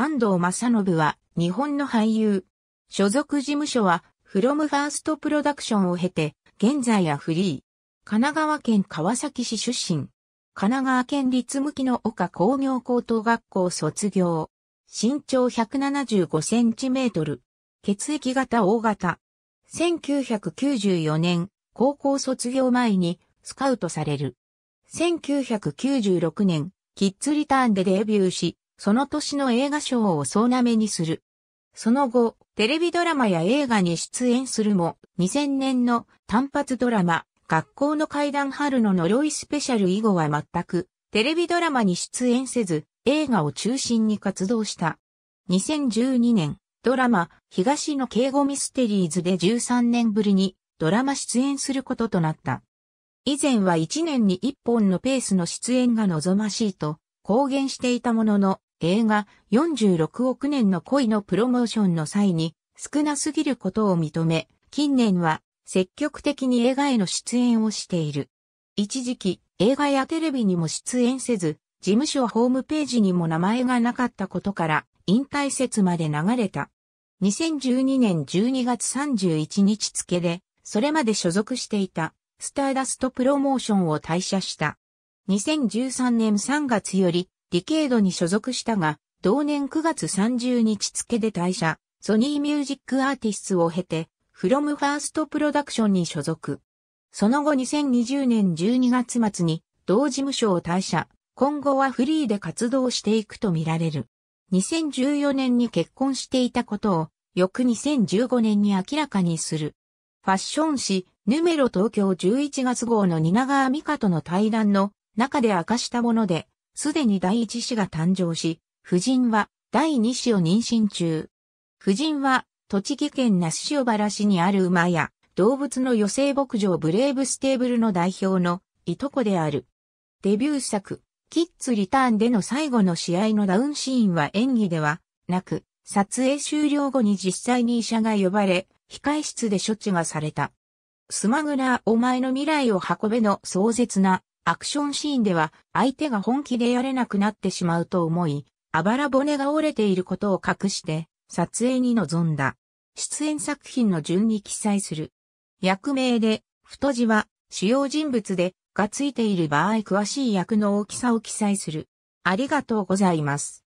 安藤正信は日本の俳優。所属事務所は、フロムファーストプロダクションを経て、現在はフリー。神奈川県川崎市出身。神奈川県立向きの岡工業高等学校卒業。身長175センチメートル。血液型 O 型。1994年、高校卒業前にスカウトされる。1996年、キッズリターンでデビューし、その年の映画賞を総なめにする。その後、テレビドラマや映画に出演するも、2000年の単発ドラマ、学校の階段春の呪いスペシャル以後は全く、テレビドラマに出演せず、映画を中心に活動した。2012年、ドラマ、東の敬語ミステリーズで13年ぶりにドラマ出演することとなった。以前は1年に1本のペースの出演が望ましいと公言していたものの、映画46億年の恋のプロモーションの際に少なすぎることを認め、近年は積極的に映画への出演をしている。一時期、映画やテレビにも出演せず、事務所ホームページにも名前がなかったことから、引退説まで流れた。2012年12月31日付で、それまで所属していた、スターダストプロモーションを退社した。2013年3月より、ディケードに所属したが、同年9月30日付で退社、ソニーミュージックアーティストを経て、フロムファーストプロダクションに所属。その後2020年12月末に同事務所を退社、今後はフリーで活動していくとみられる。2014年に結婚していたことを、翌2015年に明らかにする。ファッション誌、ヌメロ東京11月号の蜷川美香との対談の中で明かしたもので、すでに第一子が誕生し、夫人は第二子を妊娠中。夫人は栃木県那須塩原市にある馬や動物の余生牧場ブレイブステーブルの代表のいとこである。デビュー作、キッズリターンでの最後の試合のダウンシーンは演技ではなく、撮影終了後に実際に医者が呼ばれ、控室で処置がされた。スマグラーお前の未来を運べの壮絶なアクションシーンでは相手が本気でやれなくなってしまうと思い、あばら骨が折れていることを隠して撮影に臨んだ。出演作品の順に記載する。役名で、太字は主要人物でがついている場合詳しい役の大きさを記載する。ありがとうございます。